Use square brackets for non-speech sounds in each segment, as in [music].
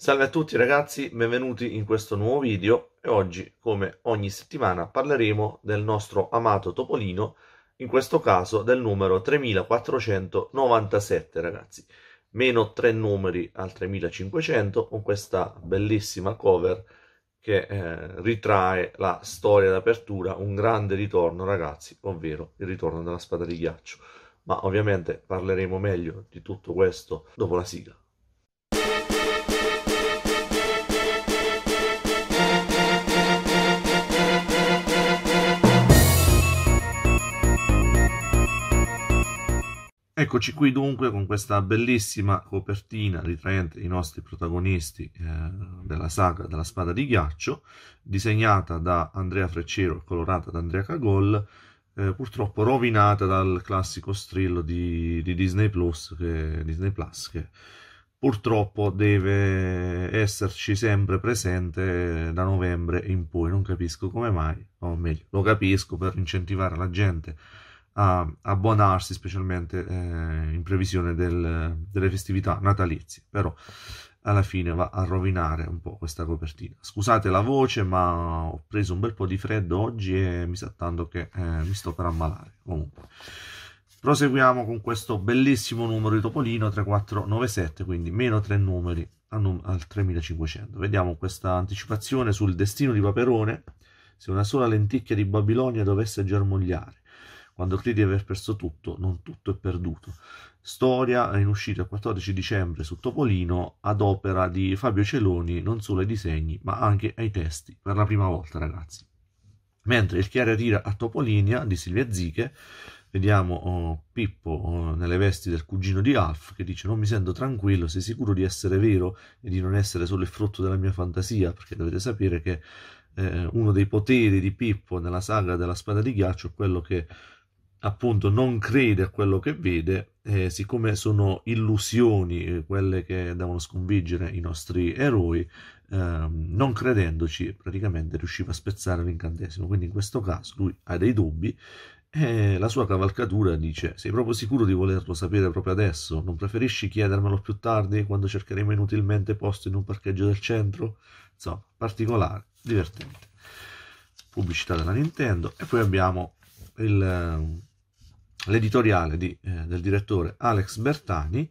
Salve a tutti ragazzi, benvenuti in questo nuovo video e oggi, come ogni settimana, parleremo del nostro amato Topolino, in questo caso del numero 3497 ragazzi, meno tre numeri al 3500 con questa bellissima cover che eh, ritrae la storia d'apertura, un grande ritorno ragazzi, ovvero il ritorno della spada di ghiaccio, ma ovviamente parleremo meglio di tutto questo dopo la sigla. Eccoci qui dunque con questa bellissima copertina ritraente i nostri protagonisti eh, della saga della spada di ghiaccio, disegnata da Andrea Freccero e colorata da Andrea Cagol, eh, purtroppo rovinata dal classico strillo di, di Disney, Plus che, Disney Plus che purtroppo deve esserci sempre presente da novembre in poi, non capisco come mai, o meglio, lo capisco per incentivare la gente a a, abbonarsi specialmente eh, in previsione del, delle festività natalizie, però alla fine va a rovinare un po' questa copertina. Scusate la voce, ma ho preso un bel po' di freddo oggi e mi sa tanto che eh, mi sto per ammalare. Comunque. Proseguiamo con questo bellissimo numero di Topolino 3497, quindi meno tre numeri al 3500. Vediamo questa anticipazione sul destino di Paperone se una sola lenticchia di Babilonia dovesse germogliare quando credi di aver perso tutto, non tutto è perduto. Storia in uscita il 14 dicembre su Topolino ad opera di Fabio Celoni, non solo ai disegni, ma anche ai testi, per la prima volta, ragazzi. Mentre il Chiara tira a Topolinia di Silvia Ziche, vediamo oh, Pippo oh, nelle vesti del cugino di Alf che dice non mi sento tranquillo, sei sicuro di essere vero e di non essere solo il frutto della mia fantasia, perché dovete sapere che eh, uno dei poteri di Pippo nella saga della spada di ghiaccio è quello che appunto non crede a quello che vede, eh, siccome sono illusioni eh, quelle che devono sconfiggere i nostri eroi, ehm, non credendoci praticamente riusciva a spezzare l'incantesimo. Quindi in questo caso lui ha dei dubbi e la sua cavalcatura dice: Sei proprio sicuro di volerlo sapere proprio adesso? Non preferisci chiedermelo più tardi, quando cercheremo inutilmente posto in un parcheggio del centro? Insomma, particolare, divertente. Pubblicità della Nintendo. E poi abbiamo il, ehm, l'editoriale di, eh, del direttore Alex Bertani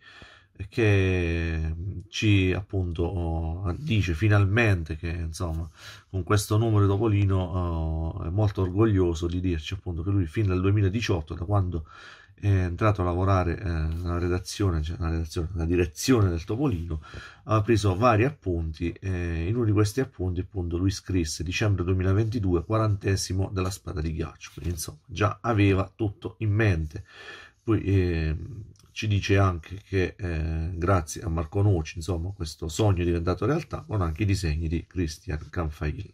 eh, che mm, ci appunto oh, dice finalmente che insomma con questo numero Topolino eh, è molto orgoglioso di dirci appunto che lui fin dal 2018 da quando è entrato a lavorare eh, nella redazione, cioè nella, redazione, nella direzione del Topolino, ha preso vari appunti eh, in uno di questi appunti appunto lui scrisse dicembre 2022 quarantesimo della spada di ghiaccio, quindi insomma già aveva tutto in mente. Poi eh, ci dice anche che eh, grazie a Marco Noci, insomma, questo sogno è diventato realtà con anche i disegni di Christian Canfail.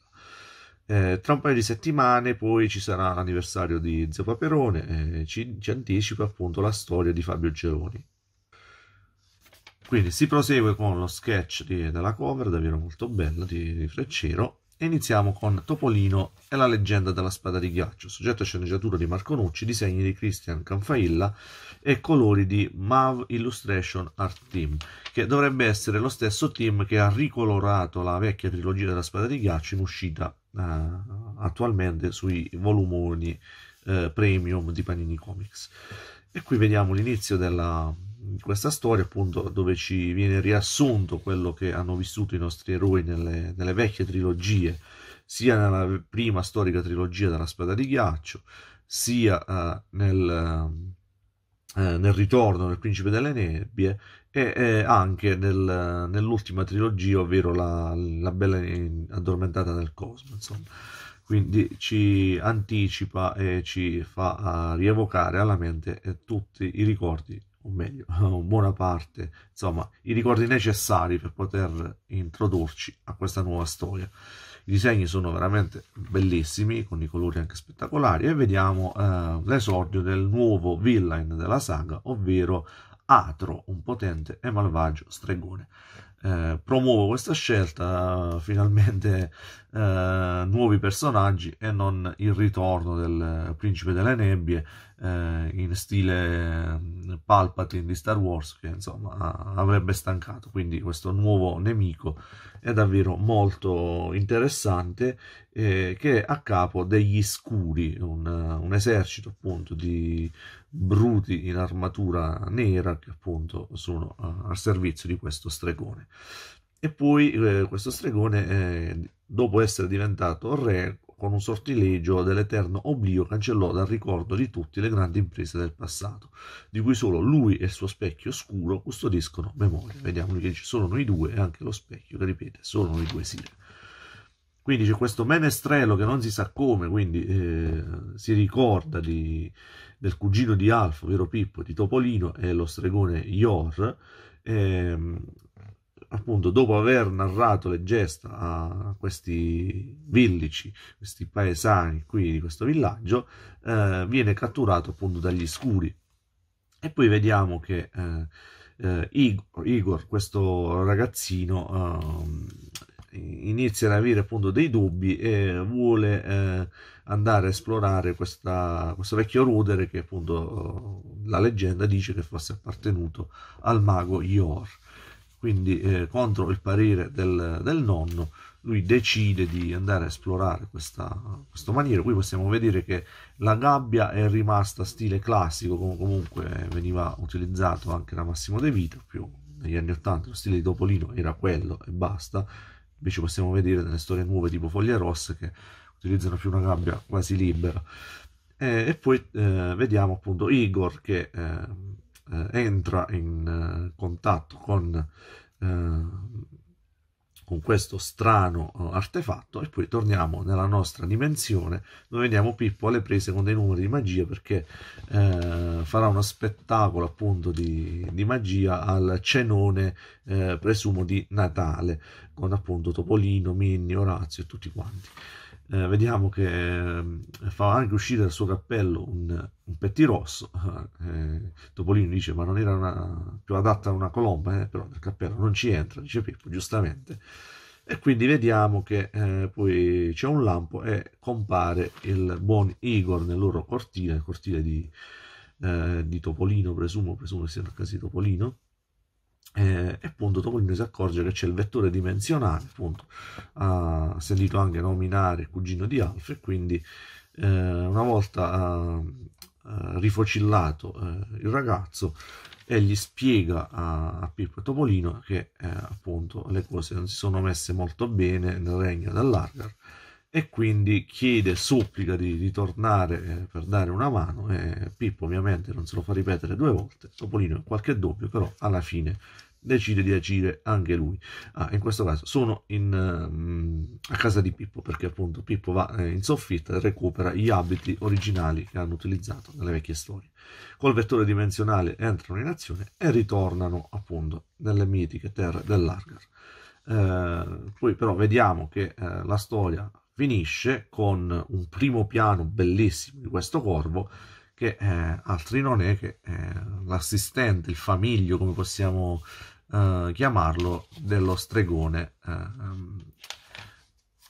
Eh, tra un paio di settimane poi ci sarà l'anniversario di Zio Paperone e eh, ci, ci anticipa appunto la storia di Fabio Geoni. Quindi si prosegue con lo sketch di, della cover, davvero molto bello, di, di Freccero, e iniziamo con Topolino e la leggenda della spada di ghiaccio, soggetto a sceneggiatura di Marco Nucci, disegni di Christian Canfailla e colori di MAV Illustration Art Team, che dovrebbe essere lo stesso team che ha ricolorato la vecchia trilogia della spada di ghiaccio in uscita uh, attualmente sui volumoni uh, premium di Panini Comics. E qui vediamo l'inizio della, di questa storia, appunto, dove ci viene riassunto quello che hanno vissuto i nostri eroi nelle, nelle vecchie trilogie, sia nella prima storica trilogia della Spada di Ghiaccio, sia uh, nel eh, nel ritorno del principe delle nebbie e, e anche nel, nell'ultima trilogia ovvero la, la bella addormentata del cosmo insomma quindi ci anticipa e ci fa uh, rievocare alla mente eh, tutti i ricordi, o meglio, [laughs] buona parte, insomma, i ricordi necessari per poter introdurci a questa nuova storia i disegni sono veramente bellissimi con i colori anche spettacolari e vediamo eh, l'esordio del nuovo villain della saga ovvero Atro, un potente e malvagio stregone eh, promuovo questa scelta, finalmente eh, nuovi personaggi e non il ritorno del principe delle nebbie eh, in stile mm, Palpatine di Star Wars che insomma avrebbe stancato, quindi questo nuovo nemico è davvero molto interessante eh, che è a capo degli Scuri, un, un esercito appunto di bruti in armatura nera che appunto sono a, eh, a servizio di questo stregone. E poi eh, questo stregone, eh, dopo essere diventato re, con un sortilegio dell'eterno oblio cancellò dal ricordo di tutti le grandi imprese del passato, di cui solo lui e il suo specchio oscuro custodiscono memoria. Vediamo che ci sono noi due e anche lo specchio che ripete, sono noi due sire. Quindi c'è questo menestrello che non si sa come, quindi eh, si ricorda di, del cugino di Alfo, vero Pippo, di Topolino e lo stregone Ior, eh, appunto dopo aver narrato le gesta a questi villici, questi paesani qui di questo villaggio, eh, viene catturato appunto dagli scuri. E poi vediamo che eh, eh, Igor, questo ragazzino, ehm, inizia ad avere appunto dei dubbi e vuole eh, andare a esplorare questa, questo vecchio rudere che appunto eh, la leggenda dice che fosse appartenuto al mago Ior. Quindi eh, contro il parere del, del, nonno lui decide di andare a esplorare questa, questo maniero. Qui possiamo vedere che la gabbia è rimasta stile classico, com- comunque veniva utilizzato anche da Massimo De Vito, più negli anni Ottanta, lo stile di Topolino era quello e basta Invece possiamo vedere delle storie nuove tipo foglie rosse che utilizzano più una gabbia quasi libera. E, e poi eh, vediamo appunto Igor che eh, eh entra in eh, contatto con eh, con questo strano eh, artefatto e poi torniamo nella nostra dimensione dove vediamo Pippo alle prese con dei numeri di magia perché eh, farà uno spettacolo appunto di, di magia al cenone eh, presumo di Natale con appunto Topolino, Minni, Orazio e tutti quanti eh, vediamo che eh, fa anche uscire dal suo cappello un, un pettirosso. [laughs] Eh, Topolino dice: Ma non era una, più adatta a una colomba, eh? però nel cappello non ci entra, dice Pippo, giustamente. E quindi vediamo che eh, poi c'è un lampo e compare il buon Igor nel loro cortile, cortile di, eh, di Topolino, presumo, presumo sia una casa di Topolino eh, e appunto Topolino si accorge che c'è il vettore dimensionale, appunto ha sentito anche nominare cugino di Alfa e quindi eh, una volta eh, rifocillato eh, il ragazzo egli spiega a, a Pippo e Topolino che eh, appunto le cose non si sono messe molto bene nel regno dell'Argar e quindi chiede, supplica di, di tornare eh, per dare una mano e Pippo ovviamente non se lo fa ripetere due volte, Topolino ha qualche dubbio però alla fine decide di agire anche lui. Ah, in questo caso sono in, ehm, a casa di Pippo perché appunto Pippo va eh, in soffitta e recupera gli abiti originali che hanno utilizzato nelle vecchie storie. Col vettore dimensionale entrano in azione e ritornano appunto nelle mitiche terre dell'Argar. Eh, poi però vediamo che eh, la storia finisce con un primo piano bellissimo di questo corvo che eh, altri non è che eh, l'assistente, il famiglio come possiamo eh, chiamarlo, dello stregone eh, ehm,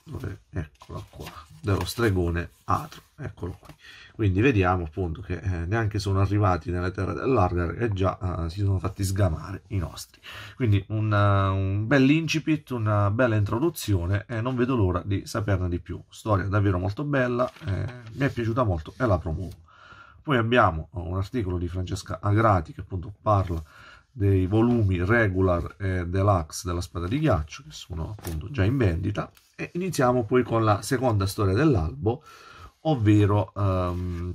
dove eccolo qua, dello stregone Atro, eccolo qui. Quindi vediamo appunto che eh, neanche sono arrivati nelle terre dell'Argar e già eh, si sono fatti sgamare i nostri. Quindi una, eh, un bel incipit, una bella introduzione e non vedo l'ora di saperne di più. Storia davvero molto bella, eh, mi è piaciuta molto e la promuovo. Poi abbiamo eh, un articolo di Francesca Agrati che appunto parla dei volumi regular e deluxe della spada di ghiaccio che sono appunto già in vendita e iniziamo poi con la seconda storia dell'albo, ovvero um,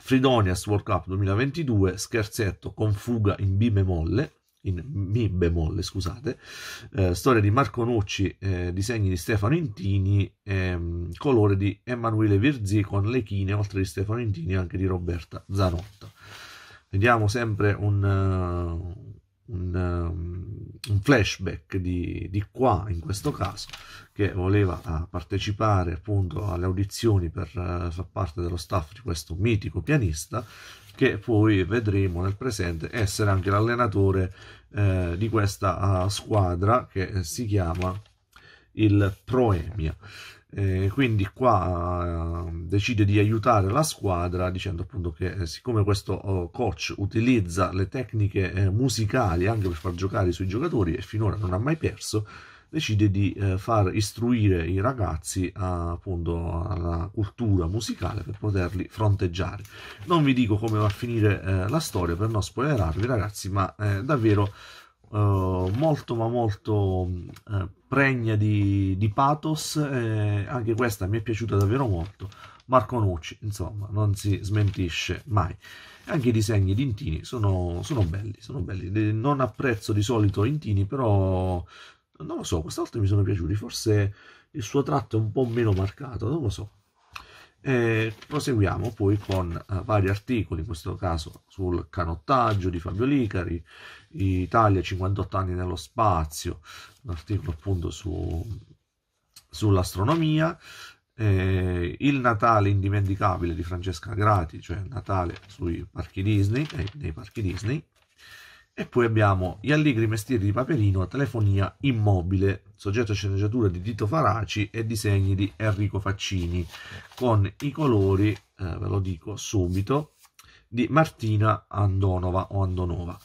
Fridonias World Cup 2022, scherzetto con fuga in B bemolle, in Mi bemolle, scusate, eh, storia di Marco Nucci, eh, disegni di Stefano Intini, ehm, colore di Emanuele Virzi con le chine, oltre di Stefano Intini, anche di Roberta Zanotta. Vediamo sempre un, eh, un, ehm, un flashback di, di, qua in questo caso che voleva eh, partecipare appunto alle audizioni per eh, far parte dello staff di questo mitico pianista che poi vedremo nel presente essere anche l'allenatore eh, di questa uh, squadra che si chiama il Proemia eh, quindi qua ehm, decide di aiutare la squadra dicendo appunto che eh, siccome questo oh, coach utilizza le tecniche eh, musicali anche per far giocare i suoi giocatori e finora non ha mai perso, decide di eh, far istruire i ragazzi a, appunto alla cultura musicale per poterli fronteggiare. Non vi dico come va a finire la storia per non spoilerarvi ragazzi, ma davvero eh, molto ma molto uh, pregna di, di pathos eh, anche questa mi è piaciuta davvero molto Marco Nucci insomma non si smentisce mai anche i disegni di Intini sono, sono belli sono belli non apprezzo di solito Intini però non lo so quest'altro mi sono piaciuti forse il suo tratto è un po' meno marcato non lo so e proseguiamo poi con uh, vari articoli, in questo caso sul canottaggio di Fabio Licari, Italia 58 anni nello spazio, un articolo appunto su, sull'astronomia, eh, il Natale indimenticabile di Francesca Grati, cioè Natale sui parchi Disney, eh, nei parchi Disney, e poi abbiamo gli allegri mestieri di Paperino, telefonia immobile soggetto a sceneggiatura di Tito Faraci e disegni di Enrico Faccini, con i colori, eh, ve lo dico subito, di Martina Andonova o Andonova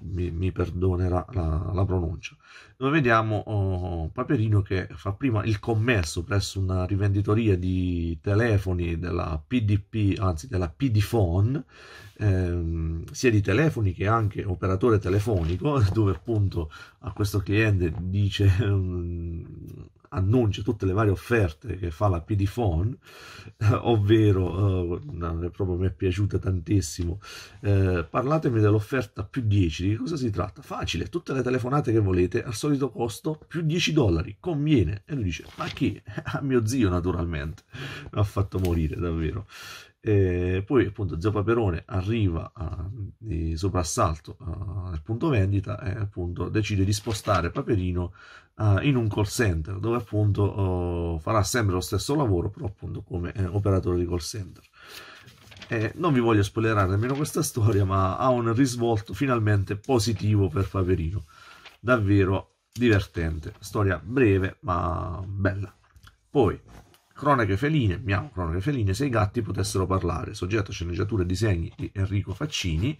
mi, mi perdonerà la, la, pronuncia, dove vediamo oh, Paperino che fa prima il commesso presso una rivenditoria di telefoni della PDP, anzi della PDPhone, ehm, sia di telefoni che anche operatore telefonico, [laughs] dove appunto a questo cliente dice... Um, [laughs] annuncia tutte le varie offerte che fa la PD Phone, [laughs] ovvero, eh, proprio mi è piaciuta tantissimo, eh, parlatemi dell'offerta più 10, di cosa si tratta? Facile, tutte le telefonate che volete al solito costo più 10 dollari, conviene. E lui dice, ma chi? A [laughs] ah, mio zio naturalmente, mi ha fatto morire davvero. E poi appunto Zio Paperone arriva a, di soprassalto a, al punto vendita e appunto decide di spostare Paperino a, in un call center dove appunto oh, farà sempre lo stesso lavoro però appunto come eh, operatore di call center. E non vi voglio spoilerare nemmeno questa [laughs] storia ma ha un risvolto finalmente positivo per Paperino, davvero divertente, storia breve ma bella. Poi Cronache feline, miau, cronache feline, se i gatti potessero parlare, soggetto a sceneggiature e disegni di Enrico Faccini,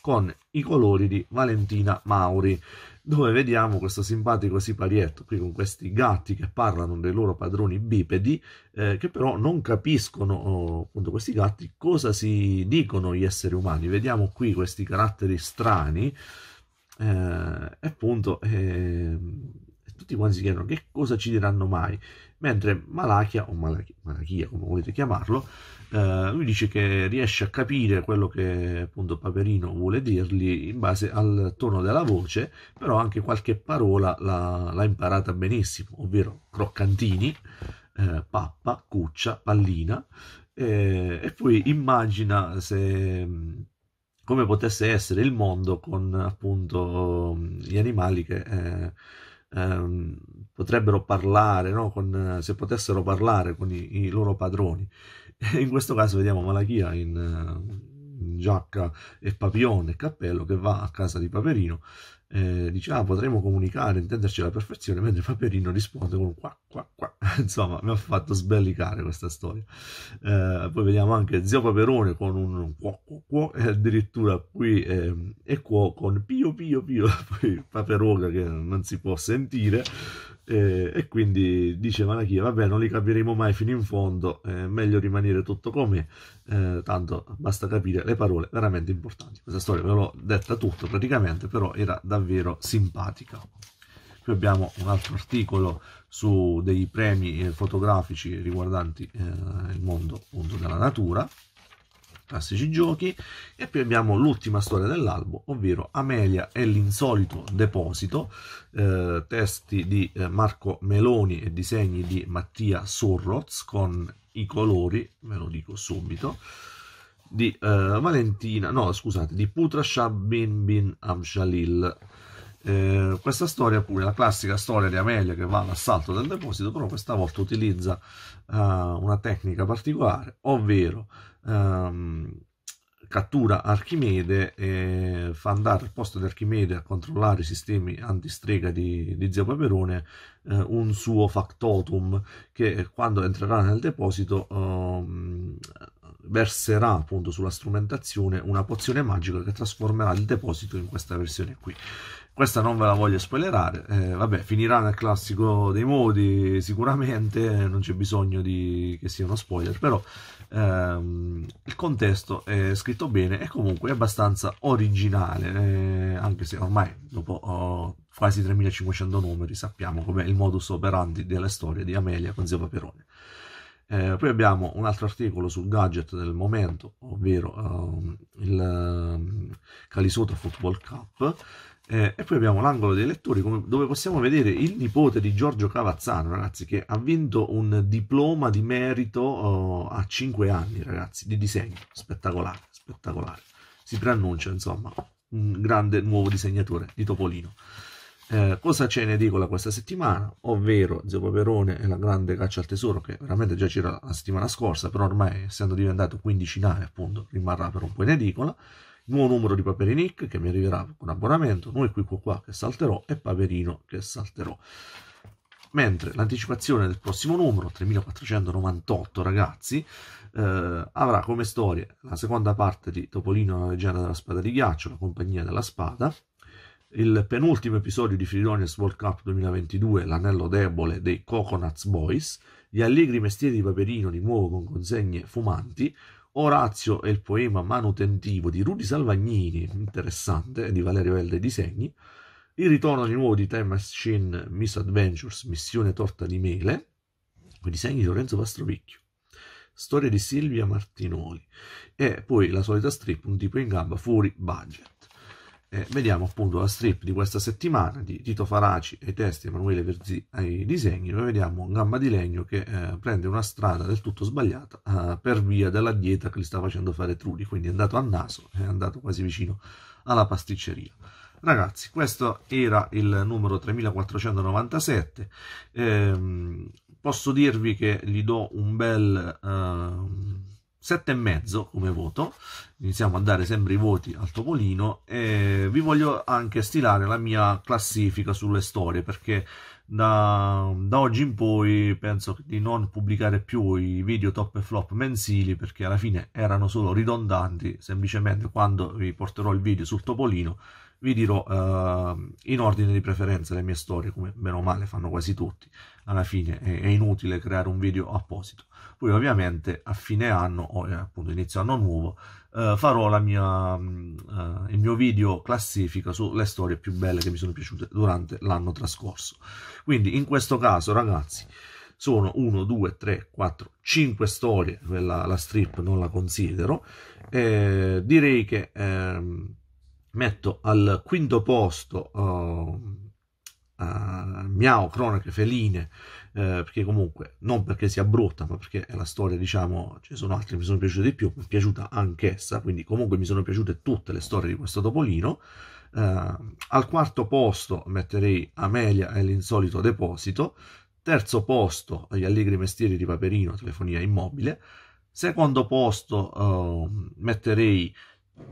con i colori di Valentina Mauri, dove vediamo questo simpatico siparietto qui con questi gatti che parlano dei loro padroni bipedi, eh, che però non capiscono, oh, appunto questi gatti, cosa si dicono gli esseri umani. Vediamo qui questi caratteri strani, eh, e appunto... Eh, tutti quanti si chiedono che cosa ci diranno mai mentre Malachia, o Malachi, Malachia come volete chiamarlo, eh, lui dice che riesce a capire quello che appunto Paperino vuole dirgli in base al tono della voce, però anche qualche parola l'ha, l'ha imparata benissimo, ovvero croccantini, eh, pappa, cuccia, pallina, eh, e poi immagina se mm, come potesse essere il mondo con appunto gli animali che eh, ehm, potrebbero parlare, no? con, se potessero parlare con i, i, loro padroni. [laughs] In questo caso vediamo Malachia in, in, giacca e papione e cappello che va a casa di Paperino. Eh, dice ah, potremmo comunicare, intenderci alla perfezione, mentre Paperino risponde con un qua, qua, qua. [laughs] Insomma, mi ha fatto sbellicare questa storia. Eh, poi vediamo anche Zio Paperone con un qua, qua, qua, e addirittura qui eh, e qua con pio, pio, pio. [laughs] Poi Paperoga che non si può sentire. Eh, e quindi diceva la Chia, vabbè non li capiremo mai fino in fondo, è eh, meglio rimanere tutto come, eh, tanto basta capire le parole veramente importanti. Questa storia ve l'ho detta tutto praticamente, però era davvero simpatica. Qui abbiamo un altro articolo su dei premi eh, fotografici riguardanti eh, il mondo appunto, della natura classici giochi, e poi abbiamo l'ultima storia dell'albo, ovvero Amelia e l'insolito deposito, eh, testi di eh, Marco Meloni e disegni di Mattia Sorroz con i colori, ve lo dico subito, di eh, Valentina, no scusate, di Putra Shabbin bin Amshalil. Eh, questa storia pure la classica storia di Amelia che va all'assalto del deposito, però questa volta utilizza eh, una tecnica particolare, ovvero ehm, cattura Archimede e fa andare al posto di Archimede a controllare i sistemi antistrega di, di Zio Paperone eh, un suo factotum che eh, quando entrerà nel deposito ehm, verserà appunto sulla strumentazione una pozione magica che trasformerà il deposito in questa versione qui questa non ve la voglio spoilerare eh, vabbè finirà nel classico dei modi sicuramente non c'è bisogno di, che sia uno spoiler però ehm, il contesto è scritto bene e comunque è abbastanza originale, eh, anche se ormai dopo oh, quasi 3500 numeri sappiamo com'è il modus operandi della storia di Amelia con Zio Paperone. Eh, poi abbiamo un altro articolo sul gadget del momento, ovvero um, il um, Calisotto Football Cup. Eh, e poi abbiamo l'angolo dei lettori come, dove possiamo vedere il nipote di Giorgio Cavazzano, ragazzi, che ha vinto un diploma di merito oh, a 5 anni, ragazzi, di disegno. Spettacolare, spettacolare. Si preannuncia, insomma, un grande nuovo disegnatore di Topolino. Eh, cosa c'è in edicola questa settimana? Ovvero Zio Paperone e la grande caccia al tesoro, che veramente già c'era la settimana scorsa, però ormai essendo diventato quindicinale, appunto, rimarrà per un po' in edicola. Il nuovo numero di Paperinic che mi arriverà con abbonamento, noi qui qua che salterò e Paperino che salterò. Mentre l'anticipazione del prossimo numero, 3498 ragazzi, eh, avrà come storia la seconda parte di Topolino la leggenda della spada di ghiaccio, la compagnia della spada, il penultimo episodio di Fridonius World Cup 2022, l'anello debole dei Coconuts Boys, gli allegri mestieri di Paperino di nuovo con consegne fumanti, Orazio e il poema manutentivo di Rudy Salvagnini, interessante, di Valerio Velde Disegni, il ritorno di nuovo di Time Machine Adventures, Missione Torta di Mele, con i disegni di Lorenzo Pastrovicchio. Storia di Silvia Martinoli e poi la solita strip, un tipo in gamba fuori budget eh, vediamo appunto la strip di questa settimana di Tito Faraci ai testi, Emanuele Verzi ai disegni, noi vediamo un Gamba di Legno che eh, prende una strada del tutto sbagliata eh, per via della dieta che gli sta facendo fare Trudi, quindi è andato a naso, è andato quasi vicino alla pasticceria. Ragazzi, questo era il numero 3497, ehm, posso dirvi che gli do un bel ehm, e mezzo come voto, iniziamo a dare sempre i voti al Topolino e vi voglio anche stilare la mia classifica sulle storie perché da, da, oggi in poi penso di non pubblicare più i video top e flop mensili perché alla fine erano solo ridondanti, semplicemente quando vi porterò il video sul Topolino vi dirò eh, in ordine di preferenza le mie storie, come meno male fanno quasi tutti, alla fine è, è inutile creare un video apposito. Poi ovviamente a fine anno o eh, appunto inizio anno nuovo eh, farò la mia, mm, eh, il mio video classifica sulle storie più belle che mi sono piaciute durante l'anno trascorso. Quindi in questo caso ragazzi sono 1, 2, 3, 4, 5 storie, quella, la strip non la considero, direi che... Ehm, metto al quinto posto uh, oh, Uh, eh, miau cronache feline uh, perché comunque non perché sia brutta ma perché è la storia diciamo ci sono altre che mi sono piaciute di più mi è piaciuta anch'essa quindi comunque mi sono piaciute tutte le storie di questo topolino uh, al quarto posto metterei Amelia e l'insolito deposito terzo posto gli allegri mestieri di Paperino telefonia immobile secondo posto oh, metterei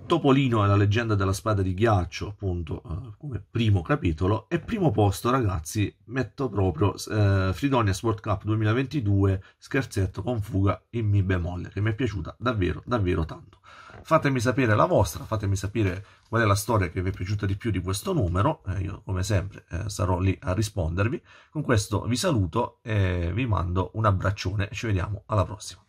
Topolino e la leggenda della spada di ghiaccio, appunto, eh, come primo capitolo. E primo posto, ragazzi, metto proprio eh, Fridonia Sport Cup 2022, scherzetto con fuga in mi bemolle, che mi è piaciuta davvero, davvero tanto. Fatemi sapere la vostra, fatemi sapere qual è la storia che vi è piaciuta di più di questo numero. Eh, io, come sempre, eh, sarò lì a rispondervi. Con questo vi saluto e vi mando un abbraccione. Ci vediamo alla prossima.